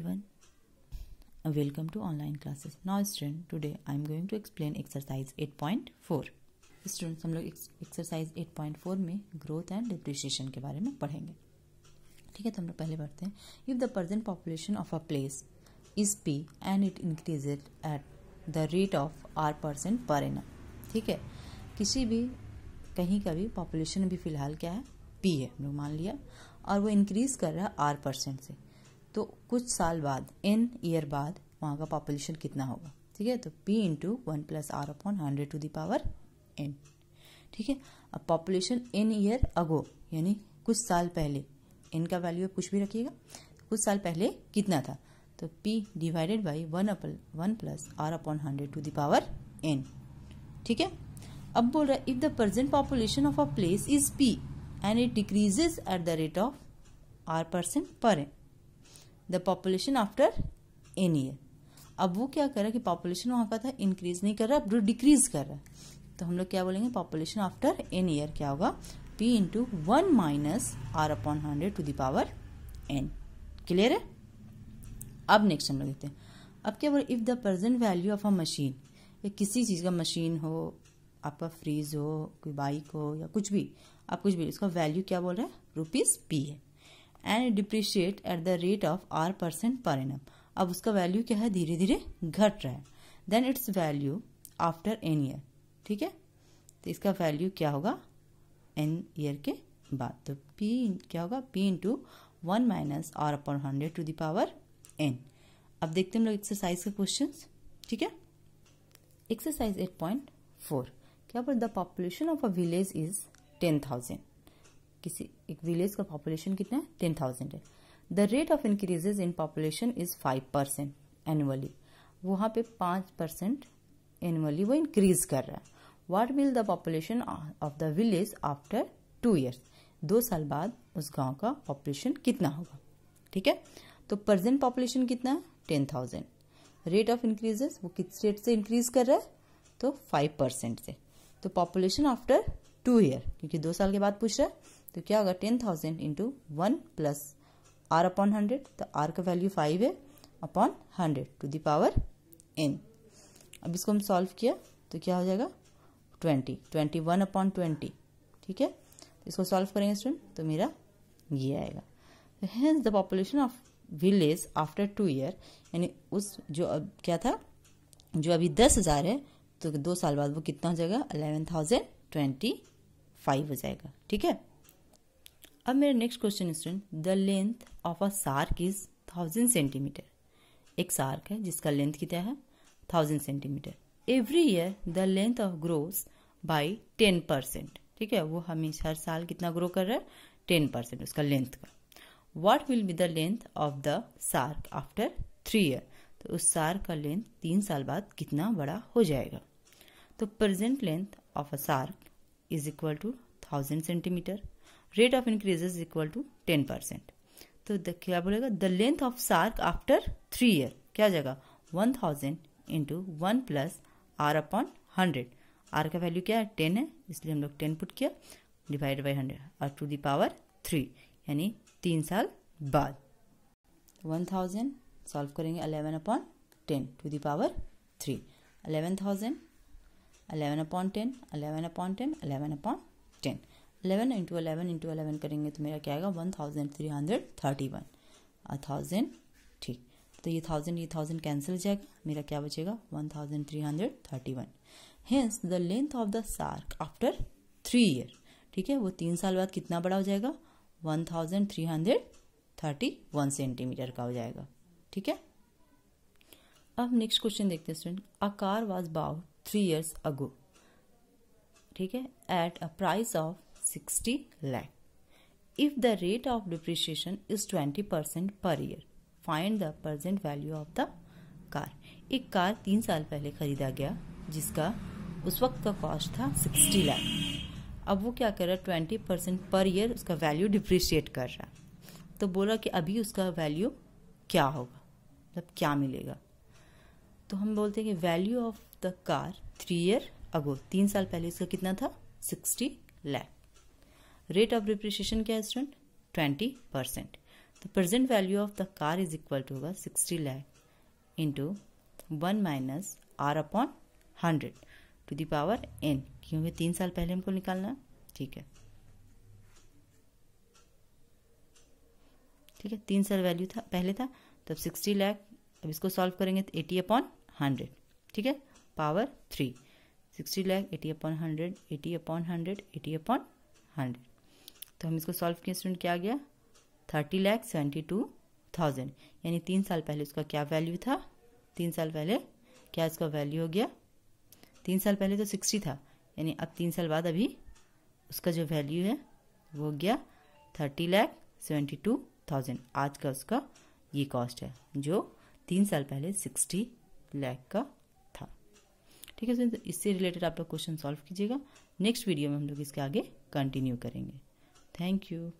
everyone uh, welcome to online classes now student today i am going to explain exercise 8.4 students हम लोग exercise 8.4 में growth and depreciation के बारे में पढ़ेंगे ठीक है तो हम लोग पहले पढ़ते हैं if the present population of a place is P and it increase at the rate of R percent per N ठीक है किसी भी कहीं का भी पॉपुलेशन भी फिलहाल क्या है पी है हम लोग मान लिया और वो इंक्रीज कर रहा है आर परसेंट से तो कुछ साल बाद एन ईयर बाद वहाँ का पॉपुलेशन कितना होगा ठीक है तो P into one plus R upon hundred to the power N ठीक है अब पॉपुलेशन एन ईयर अगो यानी कुछ साल पहले एन का वैल्यू आप कुछ भी रखिएगा कुछ साल पहले कितना था तो P divided by one upon one plus R upon hundred to the power N ठीक है अब बोल रहा है if the present population of a place is P and it decreases at the rate of R percent per N the population after N year अब वो क्या कर रहा है कि पॉपुलेशन वहाँ का था इंक्रीज नहीं कर रहा अब डिक्रीज कर रहा है तो हम लोग क्या बोलेंगे पॉपुलेशन आफ्टर एन ईयर क्या होगा P into one minus R upon hundred to the power N clear है अब नेक्स्ट हम लोग देखते हैं अब क्या बोल if the present value of a machine या किसी चीज़ का मशीन हो आपका फ्रीज हो कोई बाइक हो या कुछ भी आप कुछ भी इसका वैल्यू क्या बोल रहा है रुपीज़ पी है and depreciate at the rate of R percent per N अब उसका वैल्यू क्या है धीरे धीरे घट रहा है then its value after N year ठीक है तो इसका वैल्यू क्या होगा एन ईयर के बाद तो पी क्या होगा P into one minus R upon hundred to the power n अब देखते हैं हम लोग एक्सरसाइज के क्वेश्चन ठीक है एक्सरसाइज एट पॉइंट फोर क्या बोल the population of a village is ten thousand किसी एक विलेज का पॉपुलेशन कितना है टेन थाउजेंड है the rate of increases in population is five percent annually वहां पे पांच परसेंट एनुअली वो इंक्रीज कर रहा है what will the population of the village after two years दो साल बाद उस गांव का पॉपुलेशन कितना होगा ठीक है तो प्रेजेंट पॉपुलेशन कितना है ten thousand rate of increases वो किस रेट से इंक्रीज कर रहा है तो फाइव परसेंट से तो पॉपुलेशन आफ्टर टू ईयर क्योंकि दो साल के बाद पूछ रहा है तो क्या होगा ten thousand into one plus R upon hundred तो आर का वैल्यू फाइव है upon hundred to the power n अब इसको हम सॉल्व किया तो क्या हो जाएगा twenty twenty one upon twenty ठीक है तो इसको सॉल्व करेंगे स्टूडेंट तो मेरा ये आएगा hence the population of village after two year यानी उस जो अब क्या था जो अभी दस हज़ार है तो दो साल बाद वो कितना हो जाएगा अलेवन थाउजेंड ट्वेंटी फाइव हो जाएगा ठीक है अब मेरा next question student the length of a shark is thousand centimeter एक सार्क है जिसका लेंथ कितना है thousand centimeter every year the length of grows by ten percent ठीक है वो हमेशा हर साल कितना ग्रो कर रहा है टेन परसेंट उसका लेंथ का what will be the length of the shark after three year तो उस सार्क का लेंथ तीन साल बाद कितना बड़ा हो जाएगा तो present length of a shark is equal to thousand centimeter rate of increase is equal to ten percent तो क्या बोलेगा the length of shark after three year क्या जाएगा one thousand into one plus R upon hundred R का value क्या है ten है इसलिए हम लोग टेन पुट किया डिवाइड बाई हंड्रेड और टू दी पावर थ्री यानी तीन साल बाद वन थाउजेंड सॉल्व करेंगे eleven upon ten to the power three eleven thousand eleven upon ten eleven upon ten eleven upon ten 11 into eleven into eleven करेंगे तो मेरा क्या आएगा one thousand three hundred thirty one thousand ठीक तो ये thousand ये थाउजेंड कैंसिल हो जाएगा मेरा क्या बचेगा one thousand three hundred thirty one hence the length of the shark after three year ठीक है वो तीन साल बाद कितना बड़ा हो जाएगा one thousand three hundred thirty one centimeter का हो जाएगा ठीक है अब नेक्स्ट क्वेश्चन देखते हैं student a car was bought three years ago ठीक है at a price of 60 lakh. If the rate of depreciation is 20% per year, find the present value of the car. एक कार तीन साल पहले खरीदा गया जिसका उस वक्त का कॉस्ट था 60 लाख अब वो क्या कर रहा है ट्वेंटी परसेंट पर ईयर उसका वैल्यू डिप्रिशिएट कर रहा तो बोला कि अभी उसका वैल्यू क्या होगा मतलब क्या मिलेगा तो हम बोलते हैं कि value of the car three year ago तीन साल पहले इसका कितना था sixty lakh rate of depreciation क्या है student twenty percent the present value of the car is equal to होगा sixty lakh into one minus R upon hundred to the power n क्योंकि तीन साल पहले हमको निकालना ठीक है ठीक है तीन साल वैल्यू था पहले था तो अब सिक्सटी लैख अब इसको सॉल्व करेंगे तो एटी अपॉन हंड्रेड ठीक है power three sixty lakh eighty upon hundred eighty upon hundred eighty upon hundred तो हम इसको सॉल्व किए स्टूडेंट क्या गया thirty lakh seventy two thousand यानी तीन साल पहले उसका क्या वैल्यू था तीन साल पहले क्या इसका वैल्यू हो गया तीन साल पहले तो सिक्सटी था यानी अब तीन साल बाद अभी उसका जो वैल्यू है वो हो गया thirty lakh seventy two thousand आज का उसका ये कॉस्ट है जो तीन साल पहले सिक्सटी लैख का था ठीक है इससे रिलेटेड आप लोग क्वेश्चन सॉल्व कीजिएगा नेक्स्ट वीडियो में हम लोग इसके आगे कंटिन्यू करेंगे Thank you.